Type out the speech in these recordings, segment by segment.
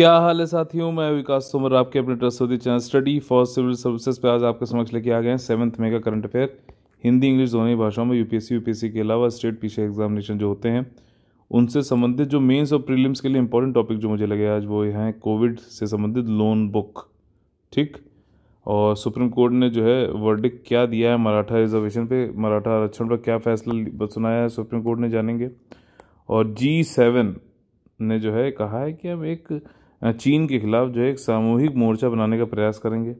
क्या हाल है साथियों मैं विकास तोमर आपके अपने trusty channel study for civil services पे आज आपके समक्ष लेके आ गए हैं seventh mega current affair Hindi English दोनों ही भाषाओं में यूपीएससी यूपीएससी के अलावा स्टेट पीछे एग्जामिनेशन जो होते हैं उनसे संबंधित जो मेन्स और प्रीलिम्स के लिए इंपॉर्टेंट टॉपिक जो मुझे लगे आज वो हैं कोविड से संबंधित लोन बुक ठीक और सुप्रीम कोर्ट ने जो है वर्डिक क्या दिया है मराठा रिजर्वेशन पे मराठा आरक्षण पर क्या फैसला सुनाया है सुप्रीम कोर्ट ने जानेंगे और जी सेवन ने जो है कहा है कि हम एक चीन के खिलाफ जो है एक सामूहिक मोर्चा बनाने का प्रयास करेंगे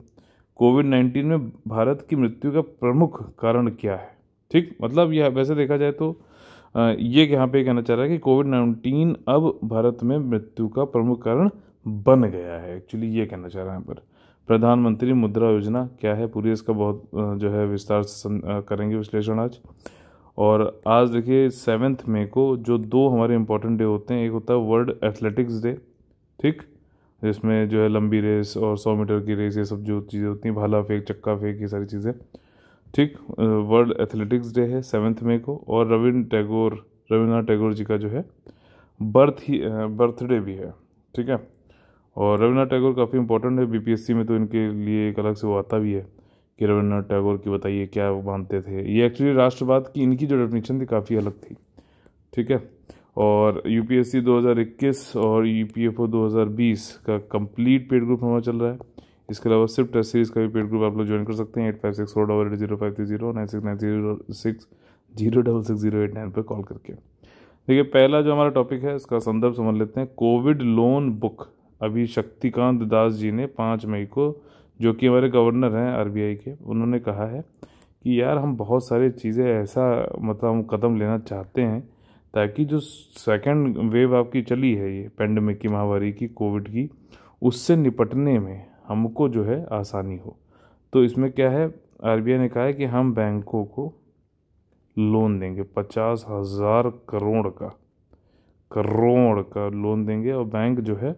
कोविड नाइन्टीन में भारत की मृत्यु का प्रमुख कारण क्या है ठीक मतलब यह वैसे देखा जाए तो ये यहाँ पे कहना चाह रहा है कि कोविड नाइन्टीन अब भारत में मृत्यु का प्रमुख कारण बन गया है एक्चुअली ये कहना चाह रहा है यहाँ पर प्रधानमंत्री मुद्रा योजना क्या है पूरी इसका बहुत जो है विस्तार से करेंगे विश्लेषण आज और आज देखिए सेवन्थ मई को जो दो हमारे इम्पोर्टेंट डे होते हैं एक होता है वर्ल्ड एथलेटिक्स डे ठीक जिसमें जो है लंबी रेस और सौ मीटर की रेस ये सब जो चीज़ें होती हैं भाला फेंक चक्का फेंक ये सारी चीज़ें ठीक वर्ल्ड एथलेटिक्स डे है सेवन्थ मई को और रविंद्र टैगोर रविन्द्रनाथ टैगोर जी का जो है बर्थ ही बर्थडे भी है ठीक है और रविन्द्रनाथ टैगोर काफ़ी इंपॉर्टेंट है बीपीएससी में तो इनके लिए एक अलग से वो आता भी है कि रविन्द्रनाथ टैगोर की बताइए क्या वो मानते थे ये एक्चुअली राष्ट्रवाद की इनकी जो डेफिनेशन थी काफ़ी अलग थी ठीक है और यूपीएससी 2021 और यूपीएफओ e 2020 का कंप्लीट पेड ग्रुप हमारा चल रहा है इसके अलावा सिर्फ टेस्ट सीरीज़ का भी पेड ग्रुप आप लोग ज्वाइन कर सकते हैं eight five six four double eight zero five three zero nine six nine zero six zero double six zero eight nine पर कॉल करके देखिए पहला जो हमारा टॉपिक है इसका संदर्भ समझ लेते हैं कोविड लोन बुक अभी शक्तिकांत दास जी ने पाँच मई को जो कि हमारे गवर्नर हैं आर के उन्होंने कहा है कि यार हम बहुत सारी चीज़ें ऐसा मतलब हम कदम लेना चाहते हैं ताकि जो सेकेंड वेव आपकी चली है ये पेंडेमिक की महामारी की कोविड की उससे निपटने में हमको जो है आसानी हो तो इसमें क्या है आर ने कहा है कि हम बैंकों को लोन देंगे पचास हज़ार करोड़ का करोड़ का लोन देंगे और बैंक जो है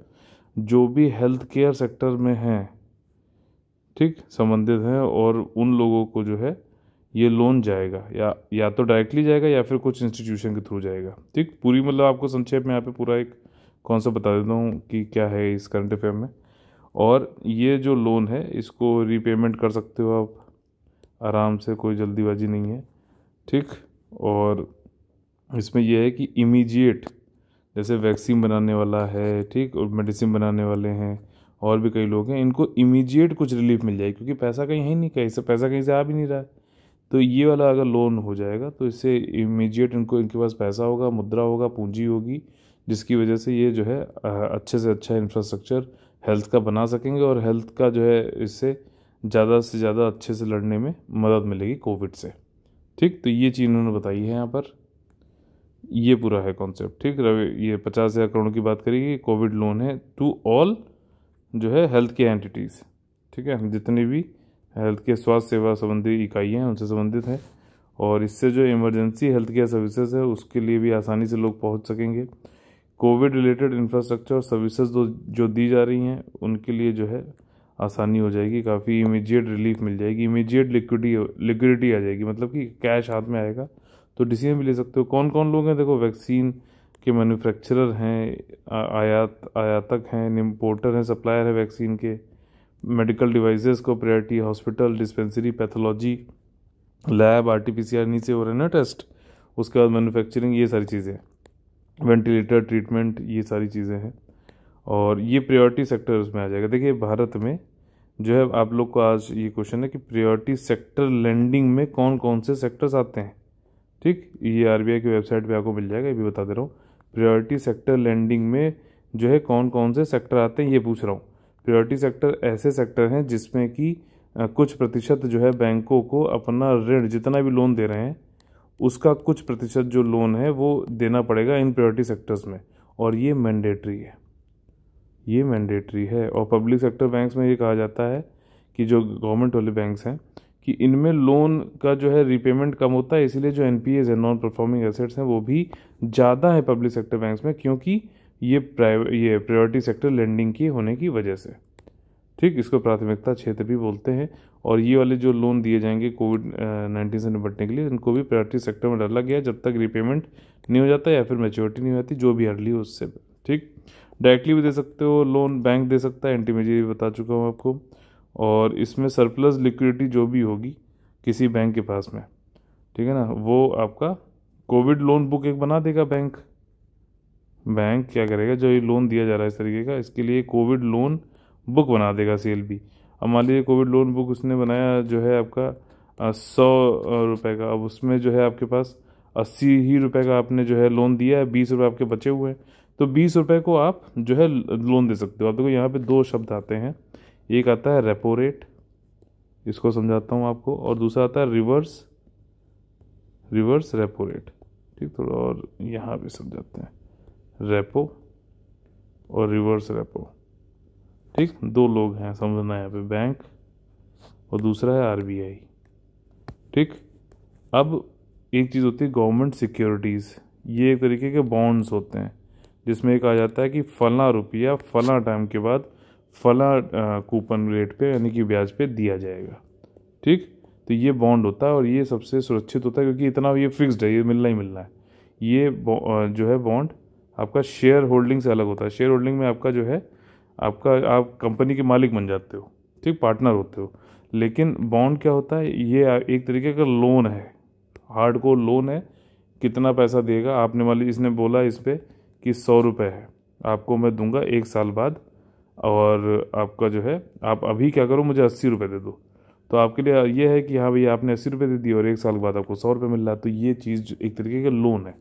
जो भी हेल्थ केयर सेक्टर में हैं ठीक संबंधित हैं और उन लोगों को जो है ये लोन जाएगा या या तो डायरेक्टली जाएगा या फिर कुछ इंस्टीट्यूशन के थ्रू जाएगा ठीक पूरी मतलब आपको संक्षेप में यहाँ पे पूरा एक कौन सा बता देता हूँ कि क्या है इस करंट अफेयर में और ये जो लोन है इसको रीपेमेंट कर सकते हो आप आराम से कोई जल्दीबाजी नहीं है ठीक और इसमें यह है कि इमीजिएट जैसे वैक्सीन बनाने वाला है ठीक और मेडिसिन बनाने वाले हैं और भी कई लोग हैं इनको इमीजिएट कुछ रिलीफ मिल जाएगी क्योंकि पैसा कहीं है नहीं कहीं से पैसा कहीं से आ भी नहीं रहा है तो ये वाला अगर लोन हो जाएगा तो इससे इमीजिएट इनको इनके पास पैसा होगा मुद्रा होगा पूंजी होगी जिसकी वजह से ये जो है अच्छे से अच्छा इंफ्रास्ट्रक्चर हेल्थ का बना सकेंगे और हेल्थ का जो है इससे ज़्यादा से ज़्यादा अच्छे से लड़ने में मदद मिलेगी कोविड से ठीक तो ये चीज़ उन्होंने बताई है यहाँ पर ये पूरा है कॉन्सेप्ट ठीक रवि ये पचास हज़ार करोड़ की बात करेगी कोविड लोन है टू ऑल जो है हेल्थ के एंटिटीज़ ठीक है जितने भी हेल्थ केयर स्वास्थ्य सेवा संबंधी इकाइयाँ हैं उनसे संबंधित है और इससे जो इमरजेंसी हेल्थ केयर सर्विसेज है उसके लिए भी आसानी से लोग पहुँच सकेंगे कोविड रिलेटेड इंफ्रास्ट्रक्चर और सर्विसेज जो दी जा रही हैं उनके लिए जो है आसानी हो जाएगी काफ़ी इमीजिएट रिलीफ मिल जाएगी इमीजिएट लिक्विटी लिक्विडिटी आ जाएगी मतलब कि कैश हाथ में आएगा तो डिसीजन भी ले सकते हो कौन कौन लोग हैं देखो वैक्सीन के मैन्युफैक्चरर हैं आयात आयातक हैं इम्पोर्टर हैं सप्लायर है वैक्सीन के मेडिकल डिवाइसेस को priority hospital dispensary pathology lab R T P C R नीचे हो रहे हैं ना टेस्ट उसके बाद मैन्युफैक्चरिंग ये सारी चीज़ें वेंटिलेटर ट्रीटमेंट ये सारी चीज़ें हैं और ये प्रायोरिटी सेक्टर उसमें आ जाएगा देखिए भारत में जो है आप लोग को आज ये क्वेश्चन है कि प्रायोरिटी सेक्टर लैंडिंग में कौन कौन से सेक्टर्स आते हैं ठीक ये आर की वेबसाइट पे आपको मिल जाएगा ये भी बता दे रहा हूँ प्रायोरिटी सेक्टर लैंडिंग में जो है कौन कौन से सेक्टर आते हैं ये पूछ रहा हूँ प्रियोरिटी सेक्टर ऐसे सेक्टर हैं जिसमें कि कुछ प्रतिशत जो है बैंकों को अपना ऋण जितना भी लोन दे रहे हैं उसका कुछ प्रतिशत जो लोन है वो देना पड़ेगा इन प्रायोरिटी सेक्टर्स में और ये मैंडेटरी है ये मैंडेटरी है और पब्लिक सेक्टर बैंक्स में ये कहा जाता है कि जो गवर्नमेंट वाले बैंक्स हैं कि इनमें लोन का जो है रीपेमेंट कम होता है इसीलिए जो एन है नॉन परफॉर्मिंग एसेट्स हैं वो भी ज़्यादा है पब्लिक सेक्टर बैंक्स में क्योंकि ये प्राइवेट ये प्रायोरिटी सेक्टर लैंडिंग की होने की वजह से ठीक इसको प्राथमिकता क्षेत्र भी बोलते हैं और ये वाले जो लोन दिए जाएंगे कोविड नाइन्टीन से निपटने के लिए इनको भी प्रायोरिटी सेक्टर में डाला गया जब तक रिपेमेंट नहीं हो जाता या फिर मेच्योरिटी नहीं हो जाती जो भी अर्ली हो उससे ठीक डायरेक्टली भी दे सकते हो लोन बैंक दे सकता है भी बता चुका हूँ आपको और इसमें सरप्लस लिक्विडिटी जो भी होगी किसी बैंक के पास में ठीक है ना वो आपका कोविड लोन बुक एक बना देगा बैंक बैंक क्या करेगा जो ये लोन दिया जा रहा है इस तरीके का इसके लिए कोविड लोन बुक बना देगा सेल भी अब मान लीजिए कोविड लोन बुक उसने बनाया जो है आपका सौ रुपये का अब उसमें जो है आपके पास अस्सी ही रुपये का आपने जो है लोन दिया है बीस रुपये आपके बचे हुए हैं तो बीस रुपये को आप जो है लोन दे सकते हो आप देखो यहाँ पे दो शब्द आते हैं एक आता है रेपो रेट इसको समझाता हूँ आपको और दूसरा आता है रिवर्स रिवर्स रेपो रेट ठीक थोड़ा और यहाँ भी समझाते हैं रेपो और रिवर्स रेपो ठीक दो लोग हैं समझना यहाँ पे बैंक और दूसरा है आरबीआई ठीक अब एक चीज़ होती है गवर्नमेंट सिक्योरिटीज़ ये एक तरीके के बॉन्ड्स होते हैं जिसमें एक आ जाता है कि फला रुपया फला टाइम के बाद फला कूपन रेट पे यानी कि ब्याज पे दिया जाएगा ठीक तो ये बॉन्ड होता है और ये सबसे सुरक्षित होता है क्योंकि इतना ये फिक्स्ड है ये मिलना ही मिलना है ये जो है बॉन्ड आपका शेयर होल्डिंग से अलग होता है शेयर होल्डिंग में आपका जो है आपका आप कंपनी के मालिक बन जाते हो ठीक पार्टनर होते हो लेकिन बॉन्ड क्या होता है ये एक तरीके का लोन है हार्ड को लोन है कितना पैसा देगा आपने मान इसने बोला इस पर कि सौ रुपये है आपको मैं दूंगा एक साल बाद और आपका जो है आप अभी क्या करो मुझे अस्सी रुपये दे दो तो आपके लिए ये है कि हाँ भैया आपने अस्सी रुपये दे दिए और एक साल के बाद आपको सौ रुपये मिल रहा है तो ये चीज़ एक तरीके का लोन है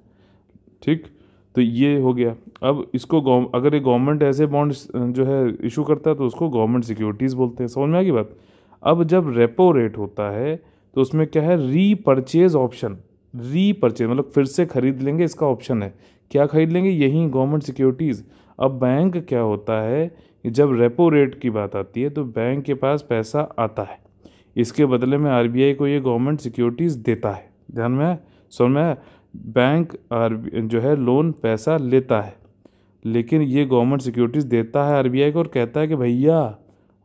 ठीक तो ये हो गया अब इसको अगर ये गवर्नमेंट ऐसे बॉन्ड जो है इशू करता है तो उसको गवर्नमेंट सिक्योरिटीज़ बोलते हैं समझ में आगे बात अब जब रेपो रेट होता है तो उसमें क्या है रीपरचेज ऑप्शन रीपरचेज मतलब फिर से खरीद लेंगे इसका ऑप्शन है क्या खरीद लेंगे यही गवर्नमेंट सिक्योरिटीज़ अब बैंक क्या होता है जब रेपो रेट की बात आती है तो बैंक के पास पैसा आता है इसके बदले में आरबीआई को ये गवर्नमेंट सिक्योरिटीज़ देता है ध्यान में समझ में बैंक आर जो है लोन पैसा लेता है लेकिन ये गवर्नमेंट सिक्योरिटीज़ देता है आरबीआई को और कहता है कि भैया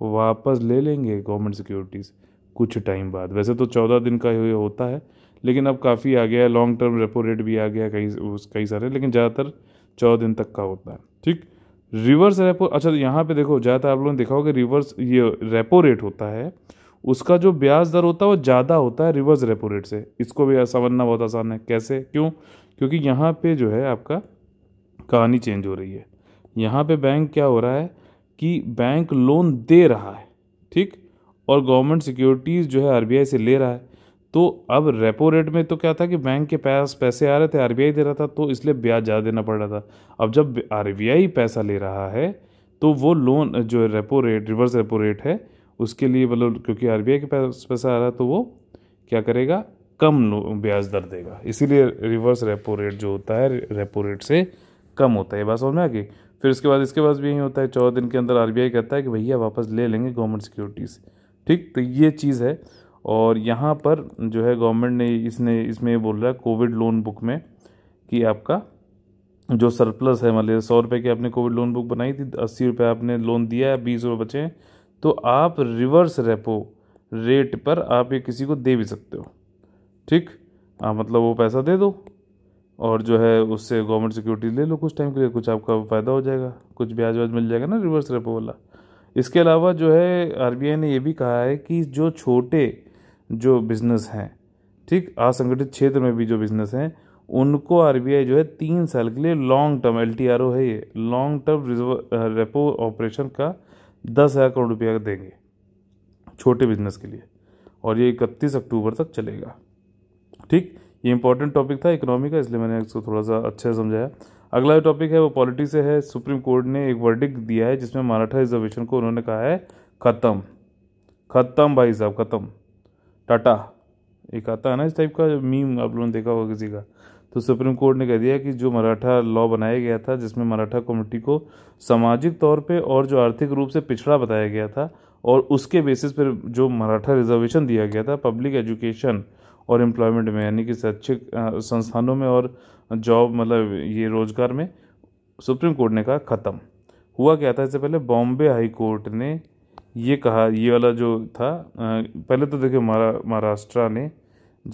वापस ले लेंगे गवर्नमेंट सिक्योरिटीज़ कुछ टाइम बाद वैसे तो चौदह दिन का ये होता है लेकिन अब काफ़ी आ गया है लॉन्ग टर्म रेपो रेट भी आ गया कई कई सारे लेकिन ज़्यादातर चौदह दिन तक का होता है ठीक रिवर्स रेपो अच्छा यहाँ पे देखो ज़्यादातर आप लोगों ने देखा होगा रिवर्स ये रेपो रेट होता है उसका जो ब्याज दर होता है वो ज़्यादा होता है रिवर्स रेपो रेट से इसको भी समझना बहुत आसान है कैसे क्यों क्योंकि यहाँ पे जो है आपका कहानी चेंज हो रही है यहाँ पे बैंक क्या हो रहा है कि बैंक लोन दे रहा है ठीक और गवर्नमेंट सिक्योरिटीज़ जो है आर से ले रहा है तो अब रेपो रेट में तो क्या था कि बैंक के पास पैसे आ रहे थे आर दे रहा था तो इसलिए ब्याज ज़्यादा देना पड़ रहा था अब जब आर पैसा ले रहा है तो वो लोन जो repo rate reverse repo rate है उसके लिए मतलब क्योंकि आर के पास पैसा आ रहा है तो वो क्या करेगा कम ब्याज दर देगा इसीलिए रिवर्स रेपो रेट जो होता है रेपो रेट से कम होता है ये बात समझ में आ गई फिर उसके बाद इसके बाद भी यही होता है चौदह दिन के अंदर आरबीआई कहता है कि भैया वापस ले लेंगे गवर्नमेंट सिक्योरिटीज़ ठीक तो ये चीज़ है और यहाँ पर जो है गवर्नमेंट ने इसने इसमें बोल रहा है कोविड लोन बुक में कि आपका जो सरप्लस है मान लीजिए सौ रुपये की आपने कोविड लोन बुक बनाई थी अस्सी रुपये आपने लोन दिया है बीस रुपये बचे हैं तो आप रिवर्स रेपो रेट पर आप ये किसी को दे भी सकते हो ठीक आप मतलब वो पैसा दे दो और जो है उससे गवर्नमेंट सिक्योरिटी ले लो कुछ टाइम के लिए कुछ आपका फ़ायदा हो जाएगा कुछ ब्याज व्याज मिल जाएगा ना रिवर्स रेपो वाला इसके अलावा जो है आर ने ये भी कहा है कि जो छोटे जो बिज़नेस हैं ठीक असंगठित क्षेत्र में भी जो बिज़नेस हैं उनको आर जो है तीन साल के लिए लॉन्ग टर्म एल है ये लॉन्ग टर्म रेपो ऑपरेशन का दस हज़ार करोड़ रुपया देंगे छोटे बिजनेस के लिए और ये इकतीस अक्टूबर तक चलेगा ठीक ये इंपॉर्टेंट टॉपिक था इकोनॉमी का इसलिए मैंने इसको थोड़ा सा अच्छे से समझाया अगला टॉपिक है वो पॉलिटी से है सुप्रीम कोर्ट ने एक वर्डिक दिया है जिसमें मराठा रिजर्वेशन को उन्होंने कहा है ख़त्म ख़त्म भाई साहब ख़त्म टाटा एक आता है ना इस टाइप का मीम आप लोगों ने देखा होगा किसी का तो सुप्रीम कोर्ट ने कह दिया कि जो मराठा लॉ बनाया गया था जिसमें मराठा कम्युनिटी को सामाजिक तौर पे और जो आर्थिक रूप से पिछड़ा बताया गया था और उसके बेसिस पर जो मराठा रिजर्वेशन दिया गया था पब्लिक एजुकेशन और एम्प्लॉयमेंट में यानी कि शैक्षिक संस्थानों में और जॉब मतलब ये रोज़गार में सुप्रीम कोर्ट ने कहा ख़त्म हुआ क्या था इससे पहले बॉम्बे हाई कोर्ट ने ये कहा ये वाला जो था पहले तो देखिए महाराष्ट्र ने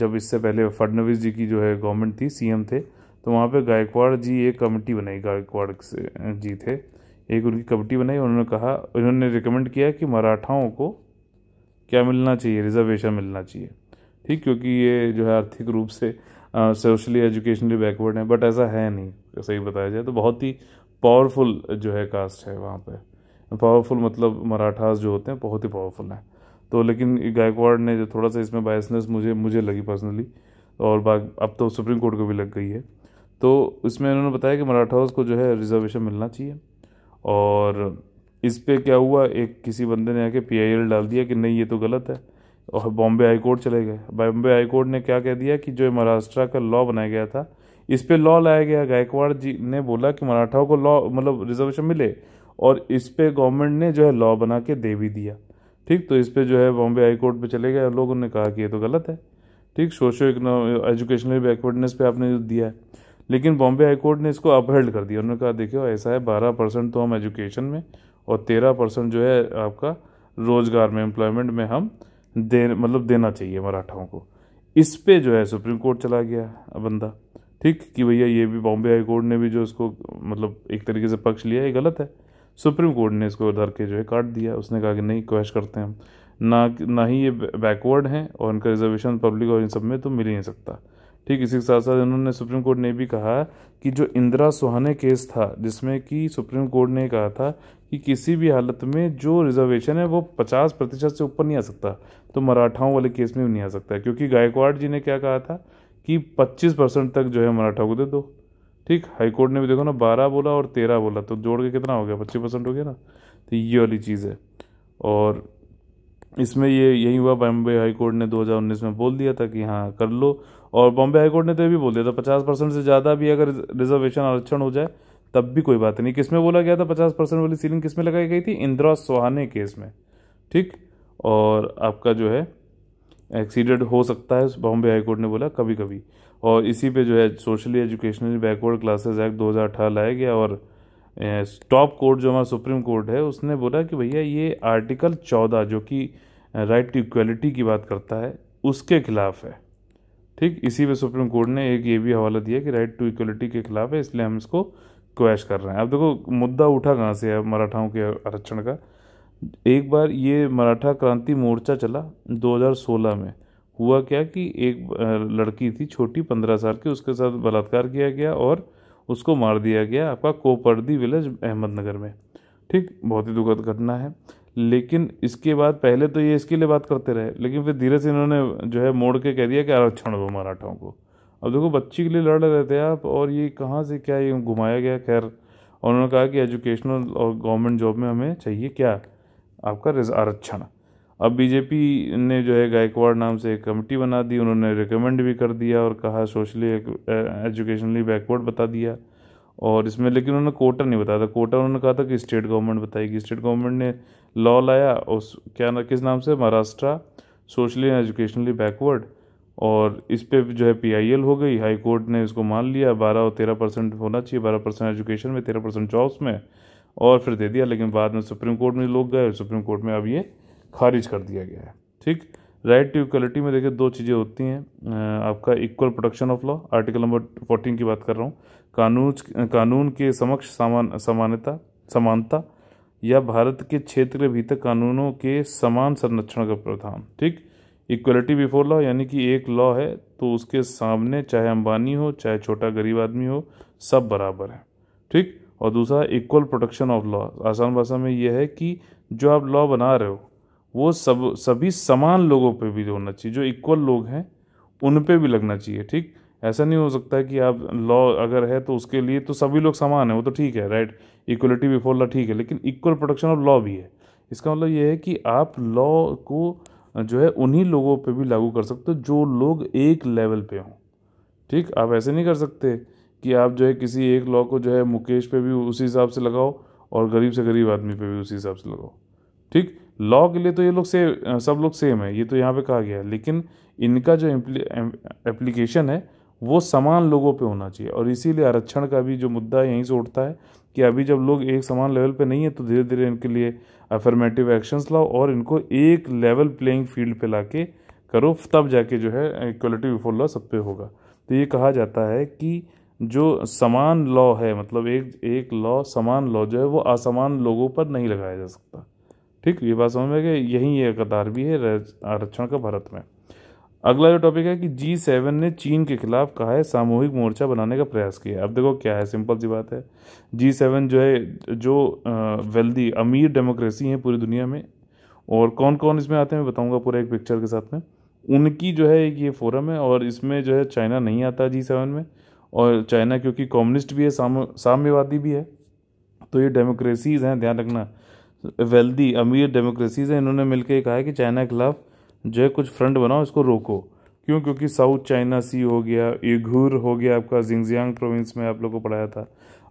जब इससे पहले फडनवीस जी की जो है गवर्नमेंट थी सीएम थे तो वहाँ पे गायकवाड़ जी एक कमेटी बनाई गायकवाड़ जी थे एक उनकी कमेटी बनाई उन्होंने कहा उन्होंने रिकमेंड किया कि मराठाओं को क्या मिलना चाहिए रिजर्वेशन मिलना चाहिए ठीक क्योंकि ये जो है आर्थिक रूप से सोशली एजुकेशनली बैकवर्ड है बट ऐसा है नहीं सही बताया जाए तो बहुत ही पावरफुल जो है कास्ट है वहाँ पे पावरफुल मतलब मराठास जो होते हैं बहुत ही पावरफुल हैं तो लेकिन गायकवाड़ ने जो थोड़ा सा इसमें बायसनेस मुझे मुझे लगी पर्सनली और अब तो सुप्रीम कोर्ट को भी लग गई है तो इसमें उन्होंने बताया कि मराठाओं को जो है रिजर्वेशन मिलना चाहिए और इस पर क्या हुआ एक किसी बंदे ने आके पी डाल दिया कि नहीं ये तो गलत है और बॉम्बे हाई कोर्ट चले गए बॉम्बे हाई कोर्ट ने क्या कह दिया कि जो महाराष्ट्र का लॉ बनाया गया था इस पर लॉ लाया गया गायकवाड़ जी ने बोला कि मराठाओं को लॉ मतलब रिजर्वेशन मिले और इस पर गवर्नमेंट ने जो है लॉ बना के दे भी दिया ठीक तो इस पर जो है बॉम्बे हाई कोर्ट पर चले गए और लोगों ने कहा कि ये तो गलत है ठीक सोशो एजुकेशनल बैकवर्डनेस पे आपने दिया है लेकिन बॉम्बे हाई कोर्ट ने इसको अपहेल्ड कर दिया उन्होंने कहा देखियो ऐसा है बारह परसेंट तो हम एजुकेशन में और तेरह परसेंट जो है आपका रोज़गार में एम्प्लॉयमेंट में हम दे मतलब देना चाहिए मराठाओं को इस पर जो है सुप्रीम कोर्ट चला गया बंदा ठीक कि भैया ये भी बॉम्बे हाई कोर्ट ने भी जो इसको मतलब एक तरीके से पक्ष लिया ये गलत है सुप्रीम कोर्ट ने इसको उधर के जो है काट दिया उसने कहा कि नहीं क्वेश्चन करते हैं हम ना ना ही ये बैकवर्ड हैं और उनका रिजर्वेशन पब्लिक और इन सब में तो मिल ही नहीं सकता ठीक इसी के साथ साथ उन्होंने सुप्रीम कोर्ट ने भी कहा कि जो इंदिरा सुहाने केस था जिसमें कि सुप्रीम कोर्ट ने कहा था कि किसी भी हालत में जो रिजर्वेशन है वो पचास प्रतिशत से ऊपर नहीं आ सकता तो मराठाओं वाले केस में भी नहीं आ सकता क्योंकि गायकवाड़ जी ने क्या कहा था कि पच्चीस परसेंट तक जो है मराठा को दे दो ठीक हाईकोर्ट ने भी देखो ना बारह बोला और तेरह बोला तो जोड़ के कितना हो गया पच्चीस परसेंट हो गया ना तो ये वाली चीज़ है और इसमें ये यही हुआ बॉम्बे हाई कोर्ट ने 2019 में बोल दिया था कि हाँ कर लो और बॉम्बे हाई कोर्ट ने तो ये भी बोल दिया था पचास परसेंट से ज़्यादा भी अगर रिजर्वेशन आरक्षण हो जाए तब भी कोई बात नहीं किस में बोला गया था पचास परसेंट वाली सीलिंग किस में लगाई गई थी इंदिरा सोहाने केस में ठीक और आपका जो है एक्सीडेंट हो सकता है बॉम्बे हाईकोर्ट ने बोला कभी कभी और इसी पे जो है socially educationally backward classes act अठारह लाया गया और टॉप कोर्ट जो हमारा सुप्रीम कोर्ट है उसने बोला कि भैया ये आर्टिकल चौदह जो कि राइट टू इक्वलिटी की बात करता है उसके खिलाफ है ठीक इसी पे सुप्रीम कोर्ट ने एक ये भी हवाला दिया कि राइट टू इक्वलिटी के खिलाफ है इसलिए हम इसको क्वैश कर रहे हैं अब देखो मुद्दा उठा कहाँ से है मराठाओं के आरक्षण का एक बार ये मराठा क्रांति मोर्चा चला 2016 में हुआ क्या कि एक लड़की थी छोटी पंद्रह साल की उसके साथ बलात्कार किया गया और उसको मार दिया गया आपका कोपर्दी विलेज अहमदनगर में ठीक बहुत ही दुखद घटना है लेकिन इसके बाद पहले तो ये इसके लिए बात करते रहे लेकिन फिर धीरे से इन्होंने जो है मोड़ के कह दिया कि आरक्षण दो मराठाओं को अब देखो बच्ची के लिए लड़ रहे थे आप और ये कहाँ से क्या ये घुमाया गया खैर और उन्होंने कहा कि एजुकेशनल और गवर्नमेंट जॉब में हमें चाहिए क्या आपका आरक्षण अब बीजेपी ने जो है गायकवाड़ नाम से एक कमेटी बना दी उन्होंने रिकमेंड भी कर दिया और कहा सोशली एजुकेशनली बैकवर्ड बता दिया और इसमें लेकिन उन्होंने कोटा नहीं बताया था कोटा उन्होंने कहा था कि स्टेट गवर्नमेंट बताएगी स्टेट गवर्नमेंट ने लॉ लाया उस क्या ना किस नाम से Maharashtra socially and educationally backward और इस पर जो है पी हो गई हाई कोर्ट ने इसको मान लिया बारह और तेरह परसेंट होना चाहिए बारह परसेंट एजुकेशन में तेरह परसेंट जॉब्स में और फिर दे दिया लेकिन बाद में सुप्रीम कोर्ट में लोग गए सुप्रीम कोर्ट में अब ये खारिज कर दिया गया है ठीक राइट टू इक्वलिटी में देखिए दो चीज़ें होती हैं आपका equal protection of law article number fourteen की बात कर रहा हूँ कानून कानून के समक्ष समान समानता समानता या भारत के क्षेत्र के भीतर कानूनों के समान संरक्षण का प्रावधान ठीक इक्वलिटी बिफोर लॉ यानी कि एक लॉ है तो उसके सामने चाहे अंबानी हो चाहे छोटा गरीब आदमी हो सब बराबर है ठीक और दूसरा इक्वल प्रोटेक्शन ऑफ लॉ आसान भाषा में यह है कि जो आप लॉ बना रहे हो वो सब सभी समान लोगों पे भी होना चाहिए जो इक्वल लोग हैं उन पे भी लगना चाहिए ठीक ऐसा नहीं हो सकता है कि आप लॉ अगर है तो उसके लिए तो सभी लोग समान है वो तो ठीक है राइट इक्वलिटी बिफोर लॉ ठीक है लेकिन इक्वल प्रोटेक्शन ऑफ लॉ भी है इसका मतलब ये है कि आप लॉ को जो है उन्हीं लोगों पे भी लागू कर सकते हो जो लोग एक लेवल पे हों ठीक आप ऐसे नहीं कर सकते कि आप जो है किसी एक लॉ को जो है मुकेश पे भी उसी हिसाब से लगाओ और गरीब से गरीब आदमी पे भी उसी हिसाब से लगाओ ठीक लॉ के लिए तो ये लोग सेम सब लोग सेम है ये तो यहाँ पे कहा गया है लेकिन इनका जो एप्लीकेशन है वो समान लोगों पे होना चाहिए और इसीलिए आरक्षण का भी जो मुद्दा यहीं से उठता है कि अभी जब लोग एक समान लेवल पे नहीं है तो धीरे धीरे इनके लिए अफर्मेटिव एक्शंस लाओ और इनको एक लेवल प्लेइंग फील्ड पे ला के करो तब जाके जो है इक्वलिटी बिफोर लॉ सब पे होगा तो ये कहा जाता है कि जो समान लॉ है मतलब एक एक लॉ समान लॉ जो है वो असमान लोगों पर नहीं लगाया जा सकता ठीक ये बात समझ में यही ये कतार भी है आरक्षण का भारत में अगला जो टॉपिक है कि जी सेवन ने चीन के खिलाफ कहा है सामूहिक मोर्चा बनाने का प्रयास किया अब देखो क्या है सिंपल सी बात है जी सेवन जो है जो वेल्दी अमीर डेमोक्रेसी है पूरी दुनिया में और कौन कौन इसमें आते हैं मैं बताऊँगा पूरे एक पिक्चर के साथ में उनकी जो है एक ये फोरम है और इसमें जो है चाइना नहीं आता जी सेवन में और चाइना क्योंकि कम्युनिस्ट भी है साम्यवादी भी है तो ये डेमोक्रेसीज़ हैं ध्यान रखना वेल्दी अमीर डेमोक्रेसीज हैं इन्होंने मिलकर कहा है कि चाइना के खिलाफ जो है कुछ फ्रंट बनाओ इसको रोको क्यों क्योंकि साउथ चाइना सी हो गया यूघूर हो गया आपका जिंगजियांग प्रोविंस में आप लोग को पढ़ाया था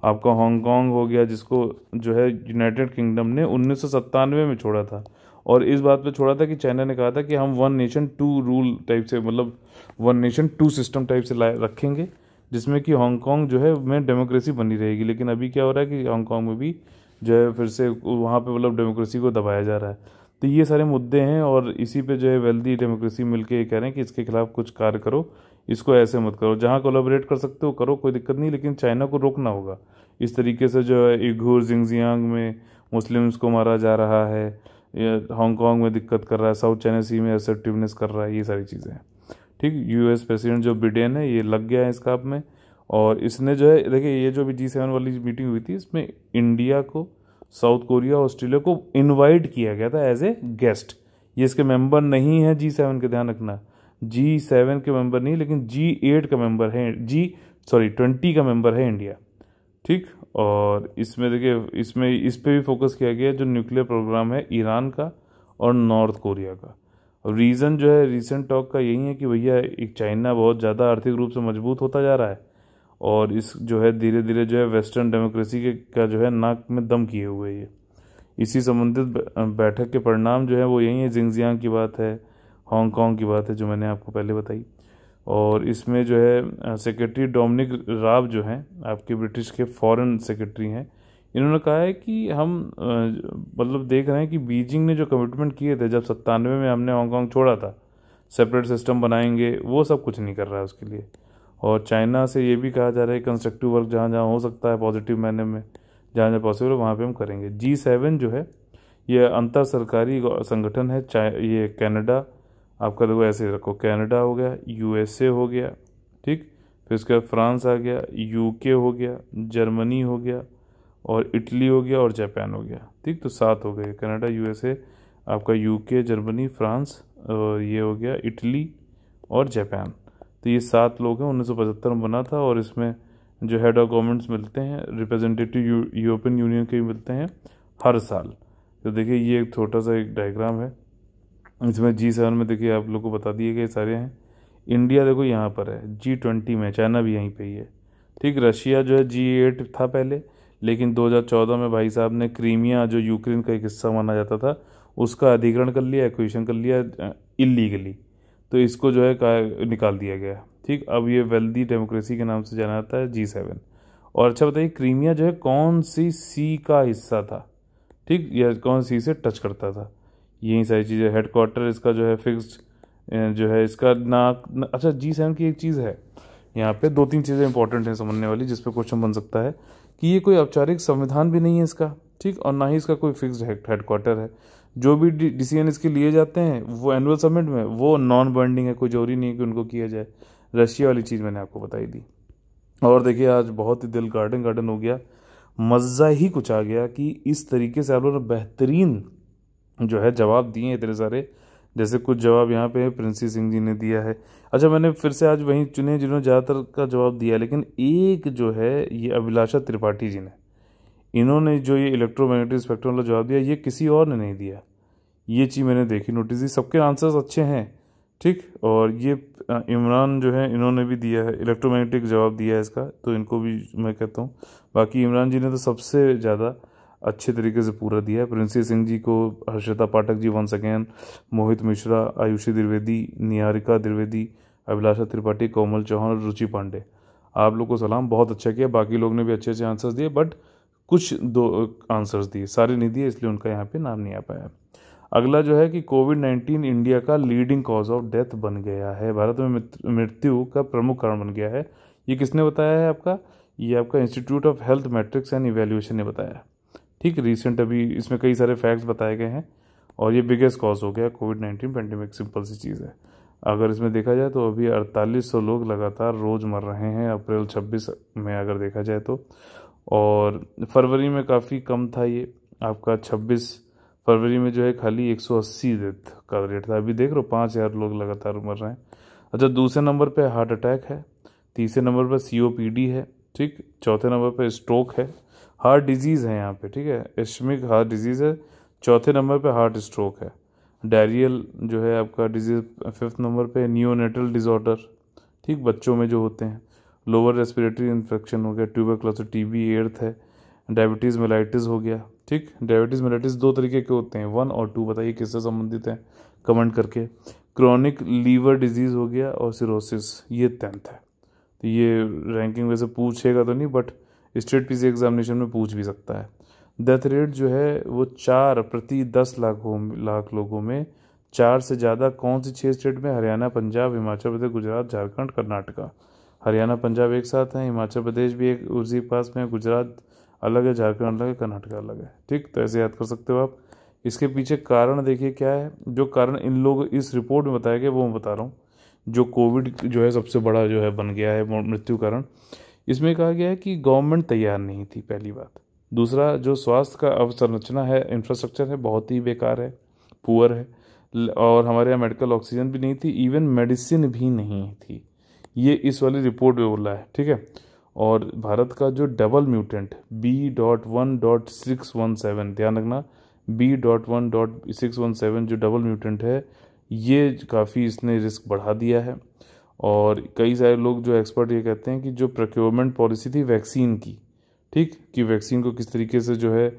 आपका हांगकांग हो गया जिसको जो है यूनाइटेड किंगडम ने उन्नीस में छोड़ा था और इस बात पे छोड़ा था कि चाइना ने कहा था कि हम one nation two rule type से मतलब one nation two system type से लाए रखेंगे जिसमें कि हांगकांग जो है में डेमोक्रेसी बनी रहेगी लेकिन अभी क्या हो रहा है कि हांगकांग में भी जो है फिर से वहाँ पे मतलब डेमोक्रेसी को दबाया जा रहा है तो ये सारे मुद्दे हैं और इसी पे जो है वेल्दी डेमोक्रेसी मिलके ये कह रहे हैं कि इसके खिलाफ कुछ कार्य करो इसको ऐसे मत करो जहाँ कोलाबरेट कर सकते हो करो कोई दिक्कत नहीं लेकिन चाइना को रोकना होगा इस तरीके से जो है इघूर जिंगजियांग में मुस्लिम्स को मारा जा रहा है हांगकॉन्ग में दिक्कत कर रहा है साउथ चाइना सी में असर्टिवनेस कर रहा है ये सारी चीज़ें हैं ठीक यूएस प्रेसिडेंट जो ब्रिटेन है ये लग गया है इस काम में और इसने जो है देखिए ये जो भी जी सेवन वाली मीटिंग हुई थी इसमें इंडिया को साउथ कोरिया ऑस्ट्रेलिया को इनवाइट किया गया था एज ए गेस्ट ये इसके मेंबर नहीं है जी सेवन के ध्यान रखना जी सेवन के मेंबर नहीं लेकिन जी एट का मेंबर है जी सॉरी ट्वेंटी का मेंबर है इंडिया ठीक और इसमें देखिए इसमें इस पर भी फोकस किया गया जो न्यूक्लियर प्रोग्राम है ईरान का और नॉर्थ कोरिया का और रीज़न जो है रीसेंट टॉक का यही है कि भैया एक चाइना बहुत ज़्यादा आर्थिक रूप से मजबूत होता जा रहा है और इस जो है धीरे धीरे जो है वेस्टर्न डेमोक्रेसी के का जो है नाक में दम किए हुए ये इसी संबंधित बैठक के परिणाम जो है वो यही है जिंगजियांग की बात है हांगकांग की बात है जो मैंने आपको पहले बताई और इसमें जो है सेक्रेटरी डोमिनिक राब जो हैं आपके ब्रिटिश के फॉरेन सेक्रेटरी हैं इन्होंने कहा है कि हम मतलब देख रहे हैं कि बीजिंग ने जो कमिटमेंट किए थे जब सत्तानवे में हमने हांगकांग छोड़ा था सेपरेट सिस्टम बनाएंगे वो सब कुछ नहीं कर रहा है उसके लिए और चाइना से ये भी कहा जा रहा है कंस्ट्रक्टिव वर्क जहाँ जहाँ हो सकता है पॉजिटिव मैने में जहाँ जहाँ पॉसिबल वहाँ पर हम करेंगे जी सेवन जो है ये अंतर सरकारी संगठन है चाइ ये कैनेडा आपका देखो ऐसे रखो कैनेडा हो गया यूएसए हो गया ठीक फिर उसके बाद फ्रांस आ गया यूके हो गया जर्मनी हो गया और इटली हो गया और जापान हो गया ठीक तो सात हो गए कनाडा यूएसए आपका यूके जर्मनी फ्रांस और ये हो गया इटली और जापान तो ये सात लोग हैं उन्नीस सौ पचहत्तर में बना था और इसमें जो हेड ऑफ गवर्नमेंट्स मिलते हैं रिप्रेजेंटेटिव यूरोपियन यूनियन के भी मिलते हैं हर साल तो देखिए ये एक छोटा सा एक डायग्राम है इसमें जी सेवन में देखिए आप लोग को बता दिए गए सारे हैं इंडिया देखो यहाँ पर है जी ट्वेंटी में चाइना भी यहीं पे ही है ठीक रशिया जो है जी एट था पहले लेकिन 2014 में भाई साहब ने क्रीमिया जो यूक्रेन का एक हिस्सा माना जाता था उसका अधिग्रहण कर लिया एक्विशन कर लिया इलीगली तो इसको जो है निकाल दिया गया है ठीक अब ये वेल्दी डेमोक्रेसी के नाम से जाना जाता है जी सेवन और अच्छा बताइए क्रीमिया जो है कौन सी सी का हिस्सा था ठीक या कौन सी से टच करता था यही सारी चीज़ें हेडक्वार्टर इसका जो है फिक्स्ड जो है इसका ना अच्छा जी सेवन की एक चीज़ है यहाँ पे दो तीन चीज़ें इंपॉर्टेंट हैं समझने वाली जिस पे क्वेश्चन बन सकता है कि ये कोई औपचारिक संविधान भी नहीं है इसका ठीक और ना ही इसका कोई फिक्स्ड हेडक्वार्टर है जो भी डिसीजन इसके लिए जाते हैं वो एनुअल समिट में वो नॉन बाइंडिंग है कोई जरूरी नहीं है कि उनको किया जाए रशिया वाली चीज़ मैंने आपको बताई दी और देखिए आज बहुत ही दिल गार्डन गार्डन हो गया मज़ा ही कुछ आ गया कि इस तरीके से आप लोगों ने बेहतरीन जो है जवाब दिए हैं इतने सारे जैसे कुछ जवाब यहाँ पे प्रिंसी सिंह जी ने दिया है अच्छा मैंने फिर से आज वहीं चुने जिन्होंने ज़्यादातर का जवाब दिया लेकिन एक जो है ये अभिलाषा त्रिपाठी जी ने इन्होंने जो ये इलेक्ट्रोमैग्नेटिक स्पेक्ट्रम वाला जवाब दिया ये किसी और ने नहीं दिया ये चीज़ मैंने देखी नोटिस दी सबके आंसर्स अच्छे हैं ठीक और ये इमरान जो है इन्होंने भी दिया है इलेक्ट्रोमैग्नेटिक जवाब दिया है इसका तो इनको भी मैं कहता हूँ बाकी इमरान जी ने तो सबसे ज़्यादा अच्छे तरीके से पूरा दिया है प्रिंसी सिंह जी को हर्षिता पाठक जी वंस अगैन मोहित मिश्रा आयुषी द्विवेदी निहारिका द्विवेदी अभिलाषा त्रिपाठी कोमल चौहान और रुचि पांडे आप लोग को सलाम बहुत अच्छा किया बाकी लोग ने भी अच्छे अच्छे आंसर्स दिए बट कुछ दो आंसर्स दिए सारे नहीं दिए इसलिए उनका यहाँ पे नाम नहीं आ पाया अगला जो है कि कोविड नाइन्टीन इंडिया का लीडिंग कॉज ऑफ डेथ बन गया है भारत में मृत्यु का प्रमुख कारण बन गया है ये किसने बताया है आपका ये आपका institute of health metrics and evaluation ने बताया है ठीक रिसेंट अभी इसमें कई सारे फैक्ट्स बताए गए हैं और ये बिगेस्ट कॉज हो गया कोविड नाइन्टीन पेंडेमिक सिंपल सी चीज़ है अगर इसमें देखा जाए तो अभी अड़तालीस सौ लोग लगातार रोज़ मर रहे हैं अप्रैल छब्बीस में अगर देखा जाए तो और फरवरी में काफ़ी कम था ये आपका 26 फरवरी में जो है खाली 180 डेथ का रेट था अभी देख लो पाँच हज़ार लोग लगातार मर रहे हैं अच्छा दूसरे नंबर पे हार्ट अटैक है तीसरे नंबर पर सी है ठीक चौथे नंबर पर स्ट्रोक है हार्ट डिजीज़ है यहाँ पे ठीक है एशमिक हार्ट डिजीज़ है चौथे नंबर पर हार्ट स्ट्रोक है डायरियल जो है आपका डिजीज़ फिफ्थ नंबर पर न्योनेटल डिज़ॉर्डर ठीक बच्चों में जो होते हैं लोअर रेस्पिरेटरी इन्फेक्शन हो गया टी टीबी एर्थ है डायबिटीज़ मेलाइटिस हो गया ठीक डायबिटीज़ मेलाइटिस दो तरीके के होते हैं वन और टू बताइए किससे संबंधित हैं कमेंट करके क्रॉनिक लीवर डिजीज़ हो गया और सिरोसिस ये टेंथ है तो ये रैंकिंग वैसे पूछेगा तो नहीं बट स्टेट पी एग्जामिनेशन में पूछ भी सकता है डेथ रेट जो है वो चार प्रति दस लाखों लाख लोगों में चार से ज़्यादा कौन सी छः स्टेट में हरियाणा पंजाब हिमाचल प्रदेश गुजरात झारखंड कर्नाटका हरियाणा पंजाब एक साथ हैं हिमाचल प्रदेश भी एक उसी पास में गुजरात अलग है झारखंड अलग है कर्नाटका अलग है ठीक तो ऐसे याद कर सकते हो आप इसके पीछे कारण देखिए क्या है जो कारण इन लोग इस रिपोर्ट में बताया गया वो मैं बता रहा हूँ जो कोविड जो है सबसे बड़ा जो है बन गया है मृत्यु कारण इसमें कहा गया है कि गवर्नमेंट तैयार नहीं थी पहली बात दूसरा जो स्वास्थ्य का अवसंरचना है इंफ्रास्ट्रक्चर है बहुत ही बेकार है पुअर है और हमारे यहाँ मेडिकल ऑक्सीजन भी नहीं थी इवन मेडिसिन भी नहीं थी ये इस वाली रिपोर्ट में बोला है ठीक है और भारत का जो double mutant B dot one dot six one seven ध्यान रखना B dot one dot six one seven जो डबल म्यूटेंट है ये काफ़ी इसने रिस्क बढ़ा दिया है और कई सारे लोग जो एक्सपर्ट ये कहते हैं कि जो प्रोक्योरमेंट पॉलिसी थी वैक्सीन की ठीक कि वैक्सीन को किस तरीके से जो है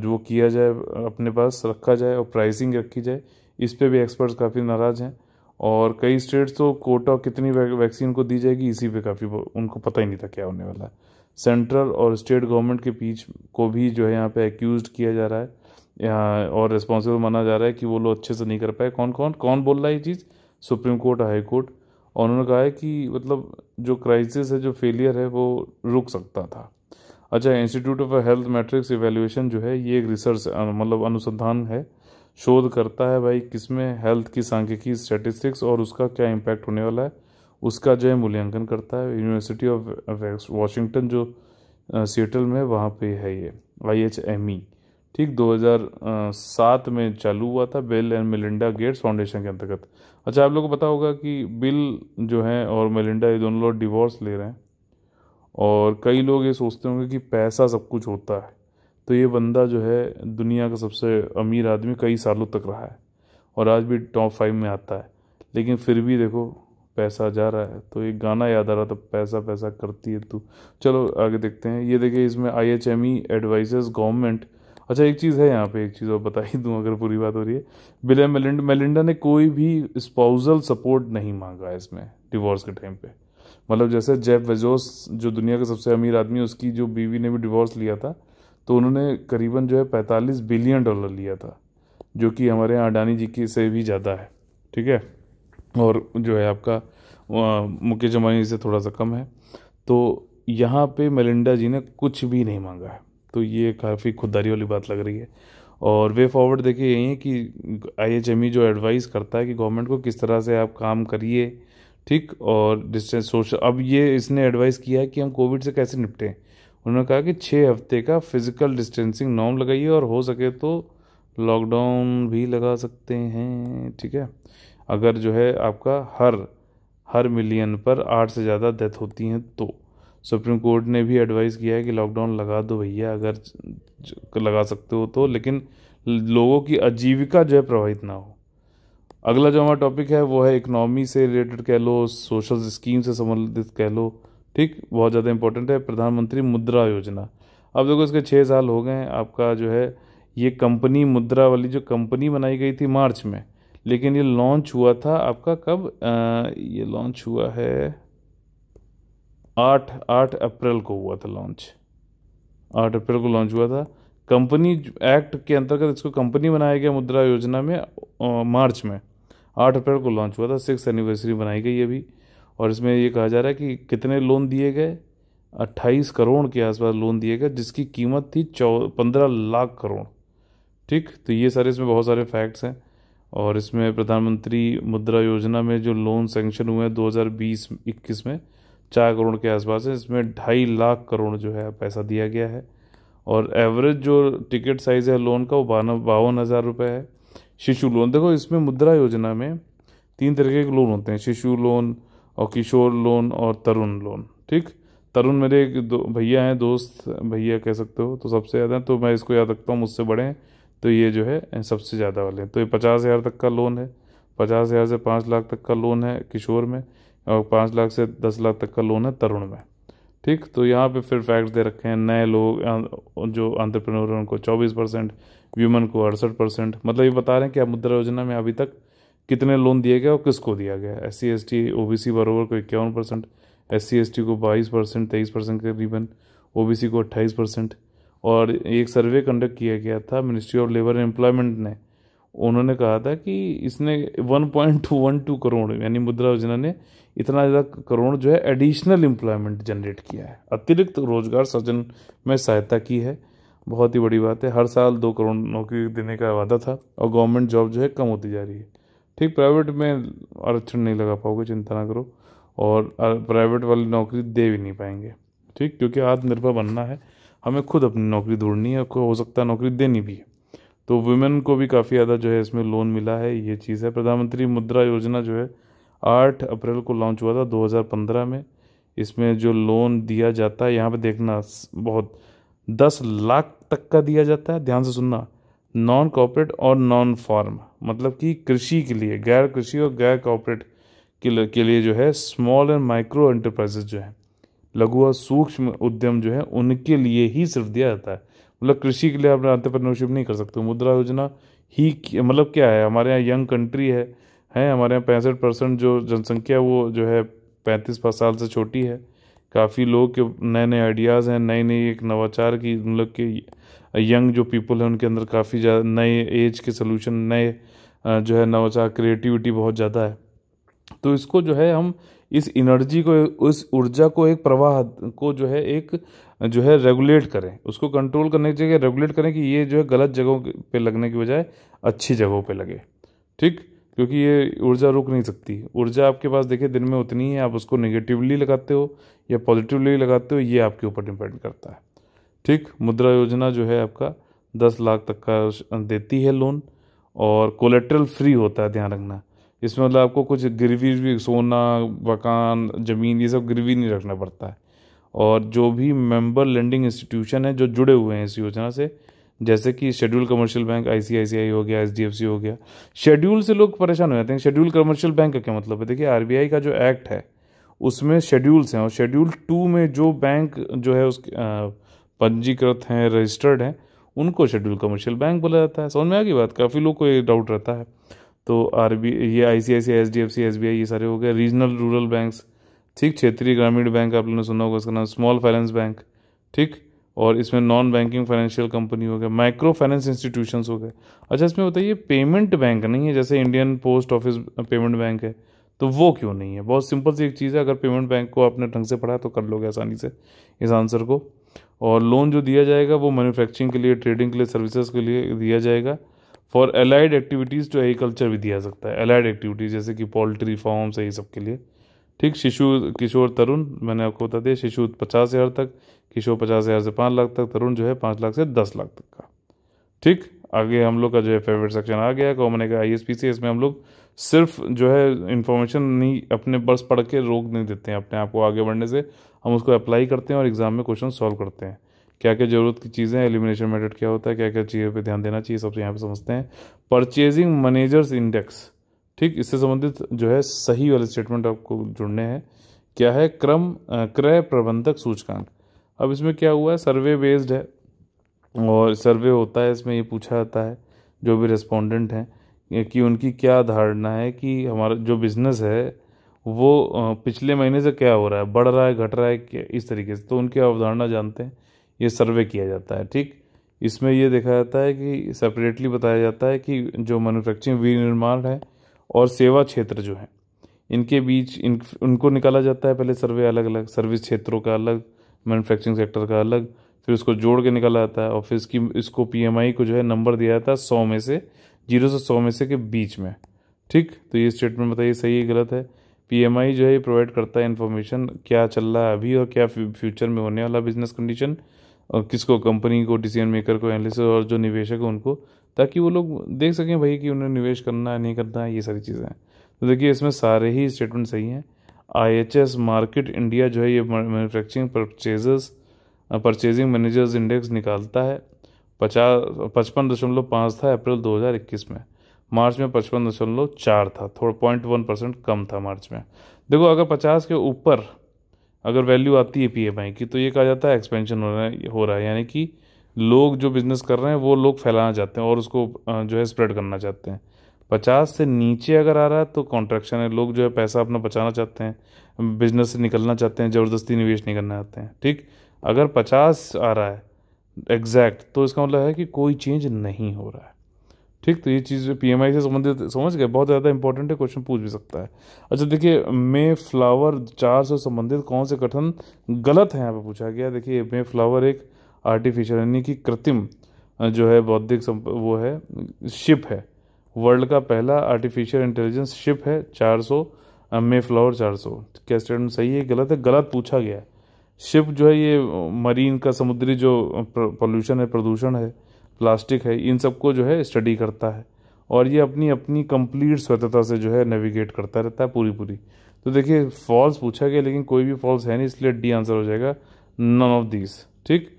जो वो किया जाए अपने पास रखा जाए और प्राइसिंग रखी जाए इस पर भी एक्सपर्ट्स काफ़ी नाराज़ हैं और कई स्टेट्स तो कोटा कितनी वैक्सीन को दी जाएगी इसी पे काफ़ी उनको पता ही नहीं था क्या होने वाला है सेंट्रल और स्टेट गवर्नमेंट के बीच को भी जो है यहाँ पे एक्यूज किया जा रहा है यहाँ और रिस्पॉन्सिबल माना जा रहा है कि वो लोग अच्छे से नहीं कर पाए कौन कौन कौन बोल रहा है ये चीज़ सुप्रीम कोर्ट हाई कोर्ट और उन्होंने कहा है कि मतलब जो क्राइसिस है जो फेलियर है वो रुक सकता था अच्छा institute of health metrics evaluation जो है ये एक रिसर्च मतलब अनुसंधान है शोध करता है भाई किसमें हेल्थ की सांख्यिकी स्टैटिस्टिक्स और उसका क्या इम्पैक्ट होने वाला है उसका जो है मूल्यांकन करता है यूनिवर्सिटी ऑफ वॉशिंगटन जो सीटल में वहाँ पे है ये आई एच एम ई ठीक 2007 में चालू हुआ था Bill and Melinda Gates Foundation के अंतर्गत अच्छा आप लोगों को पता होगा कि बिल जो है और मेलिंडा ये दोनों लोग डिवोर्स ले रहे हैं और कई लोग ये सोचते होंगे कि पैसा सब कुछ होता है तो ये बंदा जो है दुनिया का सबसे अमीर आदमी कई सालों तक रहा है और आज भी टॉप फाइव में आता है लेकिन फिर भी देखो पैसा जा रहा है तो एक गाना याद आ रहा था पैसा पैसा करती है तू चलो आगे देखते हैं ये देखिए इसमें I H M E advisors government अच्छा एक चीज़ है यहाँ पे एक चीज़ और बता ही दूँ अगर पूरी बात हो रही है बिले मेलिंड मेलिंडा ने कोई भी स्पाउजल सपोर्ट नहीं मांगा है इसमें डिवोर्स के टाइम पे मतलब जैसे जेफ वेजोस जो दुनिया का सबसे अमीर आदमी है उसकी जो बीवी ने भी डिवोर्स लिया था तो उन्होंने करीबन जो है 45 बिलियन डॉलर लिया था जो कि हमारे यहाँ अडानी जी की से भी ज़्यादा है ठीक है और जो है आपका मुकेश अंबानी से थोड़ा सा कम है तो यहाँ पे मेलिंडा जी ने कुछ भी नहीं मांगा है तो ये काफ़ी खुददारी वाली बात लग रही है और वे फॉरवर्ड देखिए यही है कि आई जो एडवाइस करता है कि गवर्नमेंट को किस तरह से आप काम करिए ठीक और डिस्टेंस सोशल अब ये इसने एडवाइस किया है कि हम कोविड से कैसे निपटें उन्होंने कहा कि छः हफ्ते का फिज़िकल डिस्टेंसिंग नॉर्म लगाइए और हो सके तो लॉकडाउन भी लगा सकते हैं ठीक है अगर जो है आपका हर हर मिलियन पर आठ से ज़्यादा डेथ होती हैं तो सुप्रीम कोर्ट ने भी एडवाइस किया है कि लॉकडाउन लगा दो भैया अगर लगा सकते हो तो लेकिन लोगों की आजीविका जो है प्रभावित ना हो अगला जो हमारा टॉपिक है वो है इकनॉमी से रिलेटेड कह लो सोशल स्कीम से संबंधित कह लो ठीक बहुत ज़्यादा इंपॉर्टेंट है प्रधानमंत्री मुद्रा योजना अब देखो इसके छः साल हो गए हैं आपका जो है ये कंपनी मुद्रा वाली जो कंपनी बनाई गई थी मार्च में लेकिन ये लॉन्च हुआ था आपका कब आ, ये लॉन्च हुआ है आठ आठ अप्रैल को हुआ था लॉन्च आठ अप्रैल को लॉन्च हुआ था कंपनी एक्ट के अंतर्गत इसको कंपनी बनाया गया मुद्रा योजना में आ, मार्च में आठ अप्रैल को लॉन्च हुआ था सिक्स एनिवर्सरी बनाई गई अभी और इसमें ये कहा जा रहा है कि कितने लोन दिए गए 28 करोड़ के आसपास लोन दिए गए जिसकी कीमत थी चौ पंद्रह लाख करोड़ ठीक तो ये सारे इसमें बहुत सारे फैक्ट्स हैं और इसमें प्रधानमंत्री मुद्रा योजना में जो लोन सेंक्शन हुए हैं दो हज़ार में चार करोड़ के आसपास है इसमें ढाई लाख करोड़ जो है पैसा दिया गया है और एवरेज जो टिकट साइज़ है लोन का वो बान बावन हज़ार रुपये है शिशु लोन देखो इसमें मुद्रा योजना में तीन तरीके के लोन होते हैं शिशु लोन और किशोर लोन और तरुण लोन ठीक तरुण मेरे एक दो भैया हैं दोस्त भैया कह सकते हो तो सबसे ज़्यादा तो मैं इसको याद रखता हूँ मुझसे बड़े हैं तो ये जो है सबसे ज़्यादा वाले हैं तो ये पचास हज़ार तक का लोन है पचास हज़ार से पाँच लाख तक का लोन है किशोर में और पाँच लाख से दस लाख तक का लोन है तरुण में ठीक तो यहाँ पे फिर फैक्ट्स दे रखे हैं नए लोग अं, जो अंतरप्रनोर उनको चौबीस परसेंट व्यूमन को अड़सठ परसेंट मतलब ये बता रहे हैं कि आप मुद्रा योजना में अभी तक कितने लोन दिए गए और किसको दिया गया S C S T O B C बरोबर को इक्यावन percent S C S T को बाईस परसेंट तेईस परसेंट करीबन ओ बी सी को अट्ठाईस परसेंट और एक सर्वे कंडक्ट किया गया था ministry of labour and employment ने उन्होंने कहा था कि इसने one one point two crore यानी मुद्रा योजना ने इतना ज़्यादा करोड़ जो है एडिशनल एम्प्लॉयमेंट जनरेट किया है अतिरिक्त रोजगार सृजन में सहायता की है बहुत ही बड़ी बात है हर साल दो करोड़ नौकरी देने का वादा था और गवर्नमेंट जॉब जो है कम होती जा रही है ठीक प्राइवेट में आरक्षण नहीं लगा पाओगे चिंता ना करो और प्राइवेट वाली नौकरी दे भी नहीं पाएंगे ठीक क्योंकि आत्मनिर्भर बनना है हमें खुद अपनी नौकरी ढूंढनी है हो सकता है नौकरी देनी भी है तो वुमेन को भी काफ़ी ज़्यादा जो है इसमें लोन मिला है ये चीज़ है प्रधानमंत्री मुद्रा योजना जो है आठ अप्रैल को लॉन्च हुआ था 2015 में इसमें जो लोन दिया जाता है यहाँ पे देखना बहुत दस लाख तक का दिया जाता है ध्यान से सुनना नॉन कॉपरेट और नॉन फार्म मतलब कि कृषि के लिए गैर कृषि और गैर कॉपरेट के लिए जो है स्मॉल एंड माइक्रो एंटरप्राइजेज जो है लघु और सूक्ष्म उद्यम जो है उनके लिए ही सिर्फ दिया जाता है मतलब कृषि के लिए आप एंटरप्रेन्योरशिप नहीं कर सकते मुद्रा योजना ही मतलब क्या है हमारे यहाँ यंग कंट्री है हैं हमारे यहाँ पैंसठ परसेंट जो जनसंख्या वो जो है पैंतीस पाँच साल से छोटी है काफ़ी लोग के नए नए आइडियाज़ हैं नई नई एक नवाचार की मतलब के यंग जो पीपल हैं उनके अंदर काफ़ी ज़्यादा नए एज के सोल्यूशन नए जो है नवाचार क्रिएटिविटी बहुत ज़्यादा है तो इसको जो है हम इस एनर्जी को उस ऊर्जा को एक प्रवाह को जो है एक जो है रेगुलेट करें उसको कंट्रोल करने की जगह रेगुलेट करें कि ये जो है गलत जगहों पे लगने की बजाय अच्छी जगहों पे लगे ठीक क्योंकि ये ऊर्जा रुक नहीं सकती ऊर्जा आपके पास देखिए दिन में उतनी है आप उसको नेगेटिवली लगाते हो या पॉजिटिवली लगाते हो ये आपके ऊपर डिपेंड करता है ठीक मुद्रा योजना जो है आपका दस लाख तक का देती है लोन और कोलेट्रल फ्री होता है ध्यान रखना इसमें मतलब आपको कुछ गिरवी भी सोना मकान ज़मीन ये सब गिरवी नहीं रखना पड़ता है और जो भी मेंबर लेंडिंग इंस्टीट्यूशन है जो जुड़े हुए हैं इस योजना से जैसे कि शेड्यूल कमर्शियल बैंक आईसीआईसीआई हो गया एचडीएफसी हो गया शेड्यूल से लोग परेशान हो जाते हैं शेड्यूल कमर्शियल बैंक का क्या मतलब है देखिए आरबीआई का जो एक्ट है उसमें शेड्यूल्स हैं और शेड्यूल टू में जो बैंक जो है उसके पंजीकृत हैं रजिस्टर्ड हैं उनको शेड्यूल कमर्शियल बैंक बोला जाता है समझ में आ गई बात काफ़ी लोग को ये डाउट रहता है तो आर ये I C I C H D F C S B I ये सारे हो गए रीजनल रूरल बैंक्स ठीक क्षेत्रीय ग्रामीण बैंक आप लोगों ने सुना होगा उसका नाम स्मॉल फाइनेंस बैंक ठीक और इसमें नॉन बैंकिंग फाइनेंशियल कंपनी हो गया माइक्रो फाइनेंस इंस्टीट्यूशन हो गए अच्छा इसमें बताइए पेमेंट बैंक नहीं है जैसे Indian post office payment bank है तो वो क्यों नहीं है बहुत सिंपल सी एक चीज़ है अगर पेमेंट बैंक को आपने ढंग से पढ़ा तो कर लोगे आसानी से इस आंसर को और लोन जो दिया जाएगा वो मैन्युफैक्चरिंग के लिए ट्रेडिंग के लिए सर्विसेज के लिए दिया जाएगा for allied activities to agriculture भी दिया सकता है एलाइड एक्टिविटीज़ जैसे कि पोल्ट्री फार्म्स है ये सब के लिए ठीक शिशु किशोर तरुण मैंने आपको बता दिया शिशु पचास हज़ार तक किशोर पचास हज़ार से पाँच लाख तक तरुण जो है पाँच लाख से दस लाख तक का ठीक आगे हम लोग का जो है फेवरेट सेक्शन आ गया कॉमन है आई एस पी सी इसमें हम लोग सिर्फ जो है इन्फॉर्मेशन नहीं अपने बस पढ़ के रोक नहीं देते हैं अपने आप को आगे बढ़ने से हम उसको अप्लाई करते हैं और एग्ज़ाम में क्वेश्चन सॉल्व करते हैं क्या क्या ज़रूरत की चीज़ें एलिमिनेशन मेथड क्या होता है क्या क्या चीज़ों पर ध्यान देना चाहिए सबसे यहाँ पर समझते हैं परचेजिंग मैनेजर्स इंडेक्स ठीक इससे संबंधित जो है सही वाले स्टेटमेंट आपको जुड़ने हैं क्या है क्रम क्रय प्रबंधक सूचकांक अब इसमें क्या हुआ है सर्वे बेस्ड है और सर्वे होता है इसमें ये पूछा जाता है जो भी रेस्पोंडेंट हैं कि उनकी क्या धारणा है कि हमारा जो बिज़नेस है वो पिछले महीने से क्या हो रहा है बढ़ रहा है घट रहा है क्या इस तरीके से तो उनकी अवधारणा जानते हैं ये सर्वे किया जाता है ठीक इसमें ये देखा जाता है कि सेपरेटली बताया जाता है कि जो मैन्युफैक्चरिंग विनिर्माण है और सेवा क्षेत्र जो है इनके बीच इन उनको निकाला जाता है पहले सर्वे अलग अलग सर्विस क्षेत्रों का अलग मैन्युफैक्चरिंग सेक्टर का अलग फिर उसको जोड़ के निकाला जाता है और फिर इसकी इसको पी को जो है नंबर दिया जाता है सौ में से जीरो से सौ में से के बीच में ठीक तो ये स्टेटमेंट बताइए सही है गलत है पीएमआई जो है ये प्रोवाइड करता है इन्फॉर्मेशन क्या चल रहा है अभी और क्या फ्यूचर में होने वाला बिजनेस कंडीशन और किसको कंपनी को डिसीजन मेकर को एनलिस और जो निवेशक है उनको ताकि वो लोग देख सकें भाई कि उन्हें निवेश करना है नहीं करना है ये सारी चीज़ें हैं तो देखिए इसमें सारे ही स्टेटमेंट सही हैं आई मार्केट इंडिया जो है ये manufacturing purchases purchasing managers index निकालता है पचास पचपन दशमलव पाँच था अप्रैल 2021 में मार्च में पचपन दशमलव चार था थोड़ा पॉइंट वन परसेंट कम था मार्च में देखो अगर पचास के ऊपर अगर वैल्यू आती है पी आई की तो ये कहा जाता है एक्सपेंशन हो रहा है हो रहा है यानी कि लोग जो बिज़नेस कर रहे हैं वो लोग फैलाना चाहते हैं और उसको जो है स्प्रेड करना चाहते हैं पचास से नीचे अगर आ रहा है तो कॉन्ट्रैक्शन है लोग जो है पैसा अपना बचाना चाहते हैं बिजनेस से निकलना चाहते हैं ज़बरदस्ती निवेश नहीं करना चाहते हैं ठीक अगर पचास आ रहा है एग्जैक्ट तो इसका मतलब है कि कोई चेंज नहीं हो रहा है ठीक तो ये चीज़ पी एम आई से संबंधित समझ गए बहुत ज़्यादा इंपॉर्टेंट है क्वेश्चन पूछ भी सकता है अच्छा देखिए मे फ्लावर चार से संबंधित कौन से कथन गलत है यहाँ पर पूछा गया देखिए मे फ्लावर एक आर्टिफिशियल यानी कि कृत्रिम जो है बौद्धिक वो है शिप है वर्ल्ड का पहला आर्टिफिशियल इंटेलिजेंस शिप है चार सौ मे फ्लावर चार सौ क्या स्टेटमेंट सही है गलत है गलत पूछा गया है शिप जो है ये मरीन का समुद्री जो पोल्यूशन है प्रदूषण है प्लास्टिक है इन सबको जो है स्टडी करता है और ये अपनी अपनी कंप्लीट स्वतंत्रता से जो है नेविगेट करता रहता है पूरी पूरी तो देखिए फॉल्स पूछा गया लेकिन कोई भी फॉल्स है नहीं इसलिए डी आंसर हो जाएगा नन ऑफ दिस ठीक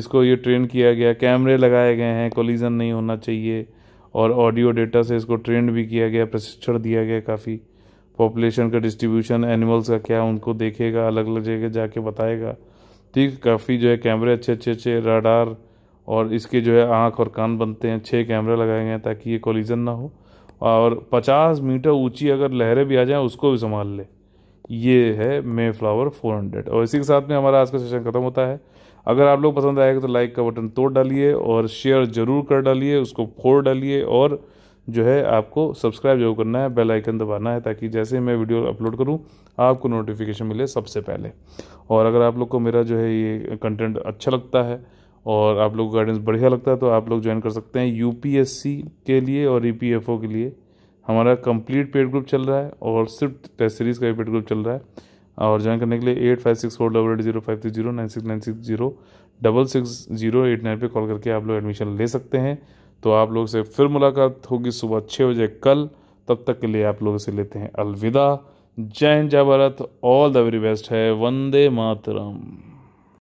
इसको ये ट्रेन किया गया कैमरे लगाए गए हैं कोलिजन नहीं होना चाहिए और ऑडियो डेटा से इसको ट्रेंड भी किया गया प्रशिक्षण दिया गया काफ़ी पॉपुलेशन का डिस्ट्रीब्यूशन एनिमल्स का क्या उनको देखेगा अलग अलग जगह जाके बताएगा ठीक तो काफ़ी जो है कैमरे अच्छे अच्छे अच्छे राडार और इसके जो है आँख और कान बनते हैं छः कैमरे लगाए गए हैं ताकि ये कोलिजन ना हो और पचास मीटर ऊंची अगर लहरें भी आ जाएं उसको भी संभाल ले ये है मे फ्लावर हंड्रेड और इसी के साथ में हमारा आज का सेशन ख़त्म होता है अगर आप लोग पसंद आएगा तो लाइक का बटन तोड़ डालिए और शेयर ज़रूर कर डालिए उसको फोड़ डालिए और जो है आपको सब्सक्राइब जरूर करना है बेल आइकन दबाना है ताकि जैसे मैं वीडियो अपलोड करूं आपको नोटिफिकेशन मिले सबसे पहले और अगर आप लोग को मेरा जो है ये कंटेंट अच्छा लगता है और आप लोग को गाइडेंस बढ़िया लगता है तो आप लोग ज्वाइन कर सकते हैं यू के लिए और ई e के लिए हमारा कंप्लीट पेड ग्रुप चल रहा है और सिर्फ टेस्ट सीरीज़ का भी पेड ग्रुप चल रहा है और ज्वाइन करने के लिए eight five six four double eight zero five three zero nine six nine six zero double six zero eight nine पर कॉल करके आप लोग एडमिशन ले सकते हैं तो आप लोग से फिर मुलाकात होगी सुबह छः बजे कल तब तक के लिए आप लोगों से लेते हैं अलविदा जय हिंद जय Bharat all the very best है वंदे मातरम